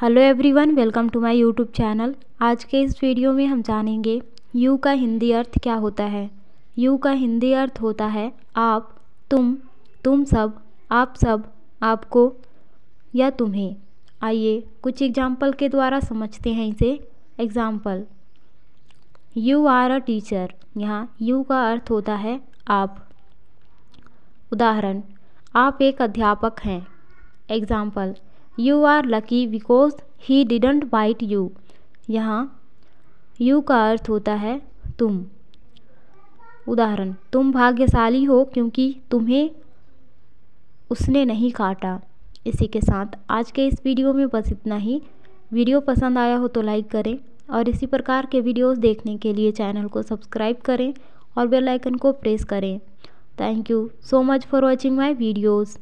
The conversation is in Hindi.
hello everyone welcome to my YouTube channel आज के इस वीडियो में हम जानेंगे यू का हिंदी अर्थ क्या होता है यू का हिंदी अर्थ होता है आप तुम तुम सब आप सब आपको या तुम्हें आइए कुछ एग्जाम्पल के द्वारा समझते हैं इसे example you are a teacher यहाँ यू का अर्थ होता है आप उदाहरण आप एक अध्यापक हैं example you are lucky because he didn't bite you यहाँ यू का अर्थ होता है तुम उदाहरण तुम भाग्यशाली हो क्योंकि तुम्हें उसने नहीं काटा इसी के साथ आज के इस वीडियो में बस इतना ही वीडियो पसंद आया हो तो लाइक करें और इसी प्रकार के वीडियोस देखने के लिए चैनल को सब्सक्राइब करें और बेल आइकन को प्रेस करें thank you so much for watching my videos